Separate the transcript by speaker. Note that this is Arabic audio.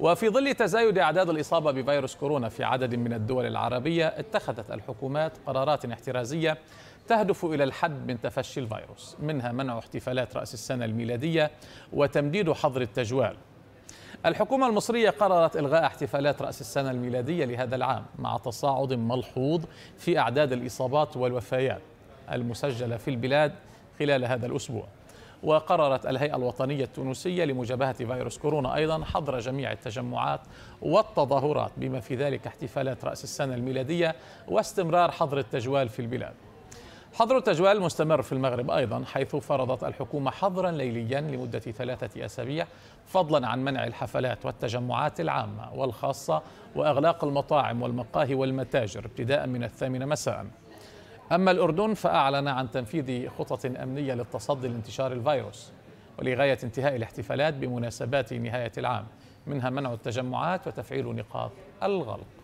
Speaker 1: وفي ظل تزايد أعداد الإصابة بفيروس كورونا في عدد من الدول العربية اتخذت الحكومات قرارات احترازية تهدف إلى الحد من تفشي الفيروس منها منع احتفالات رأس السنة الميلادية وتمديد حظر التجوال الحكومة المصرية قررت إلغاء احتفالات رأس السنة الميلادية لهذا العام مع تصاعد ملحوظ في أعداد الإصابات والوفيات المسجلة في البلاد خلال هذا الأسبوع وقررت الهيئة الوطنية التونسية لمجابهة فيروس كورونا أيضا حظر جميع التجمعات والتظاهرات بما في ذلك احتفالات رأس السنة الميلادية واستمرار حظر التجوال في البلاد حظر التجوال مستمر في المغرب أيضا حيث فرضت الحكومة حظرا ليليا لمدة ثلاثة أسابيع فضلا عن منع الحفلات والتجمعات العامة والخاصة وأغلاق المطاعم والمقاهي والمتاجر ابتداء من الثامنة مساءً أما الأردن فأعلن عن تنفيذ خطط أمنية للتصدي لانتشار الفيروس ولغاية انتهاء الاحتفالات بمناسبات نهاية العام منها منع التجمعات وتفعيل نقاط الغلط